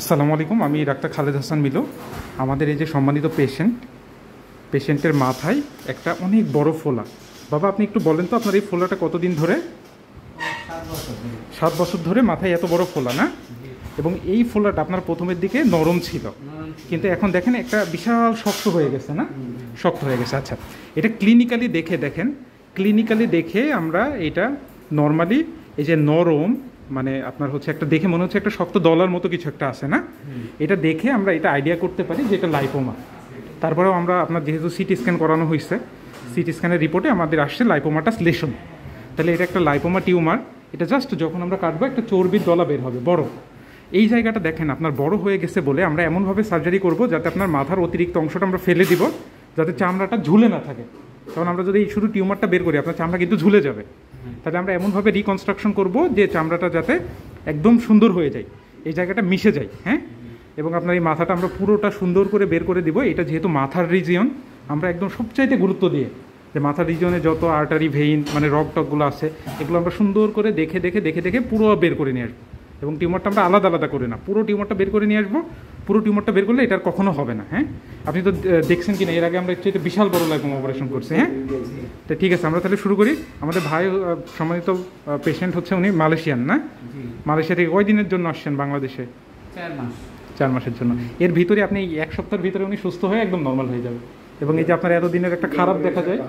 আসসালামু আলাইকুম আমি ডাক্তার খালেদ হাসান মিলো আমাদের এই যে সম্মানিত পেশেন্ট পেশেন্টের মাথায় একটা অনেক বড় ফোলা বাবা আপনি একটু বলেন তো আপনার এই ফোলাটা কতদিন ধরে সাত বছর ধরে মাথায় এত বড় ফোলা না এবং এই ফোলাটা আপনার প্রথমের দিকে নরম ছিল কিন্তু এখন দেখেন একটা বিশাল শক্ত হয়ে গেছে না শক্ত হয়ে গেছে আচ্ছা এটা ক্লিনিক্যালি দেখে দেখেন ক্লিনিক্যালি দেখে আমরা এটা নর্মালি এই যে নরম মানে আপনার হচ্ছে একটা দেখে মনে হচ্ছে একটা শক্ত দলার মতো কিছু একটা আছে না এটা দেখে আমরা এটা আইডিয়া করতে পারি যে এটা লাইপোমা তারপরেও আমরা আপনার যেহেতু সিটি স্ক্যান করানো হয়েছে সিটি স্ক্যানের রিপোর্টে আমাদের আসছে লাইপোমাটা স্লেশন তাহলে এটা একটা লাইপোমা টিউমার এটা জাস্ট যখন আমরা কাটবো একটা চর্বির দলা বের হবে বড় এই জায়গাটা দেখেন আপনার বড় হয়ে গেছে বলে আমরা এমনভাবে সার্জারি করব যাতে আপনার মাথার অতিরিক্ত অংশটা আমরা ফেলে দিব যাতে চামড়াটা ঝুলে না থাকে কারণ আমরা যদি এই শুধু টিউমারটা বের করি আপনার চামড়া কিন্তু ঝুলে যাবে তাহলে আমরা এমনভাবে রিকনস্ট্রাকশন করব যে চামড়াটা যাতে একদম সুন্দর হয়ে যায় এই জায়গাটা মিশে যায় হ্যাঁ এবং আপনার এই মাথাটা আমরা পুরোটা সুন্দর করে বের করে দেবো এটা যেহেতু মাথার রিজিয়ন আমরা একদম সবচাইতে গুরুত্ব দিয়ে যে মাথার রিজিয়নে যত আর্টারি ভেইন মানে রক টকগুলো আছে এগুলো আমরা সুন্দর করে দেখে দেখে দেখে দেখে পুরো বের করে নিয়ে আসবো এবং টিউমারটা আমরা আলাদা আলাদা করে না পুরো টিউমারটা বের করে নিয়ে আসবো পুরো টিউমারটা বের করলে এটা কখনো হবে না হ্যাঁ আপনি তো দেখছেন কিনা এর আগে আমরা একটু বিশাল বড় লাগম অপারেশন করছি হ্যাঁ তো ঠিক আছে আমরা তাহলে শুরু করি আমাদের ভাই সম্মানিত পেশেন্ট হচ্ছে উনি মালয়েশিয়ান না মালয়েশিয়া থেকে কয়দিনের জন্য আসছেন বাংলাদেশে চার চার মাসের জন্য এর ভিতরে আপনি এক সপ্তাহের ভিতরে উনি সুস্থ হয়ে একদম নর্মাল হয়ে যাবে এবং এই যে আপনার এতদিনের একটা খারাপ দেখা যায়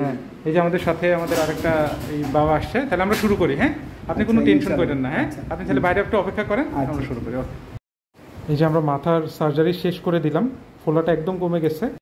হ্যাঁ এই যে আমাদের সাথে আমাদের আরেকটা এই বাবা আসছে তাহলে আমরা শুরু করি হ্যাঁ আপনি কোনো টেনশন আচ্ছা, করেন না হ্যাঁ আপনি তাহলে বাইরে একটু অপেক্ষা করেন আমরা আচ্ছা। শুরু করি ওকে এই যে আমরা মাথার সার্জারি শেষ করে দিলাম ফোলাটা একদম কমে গেছে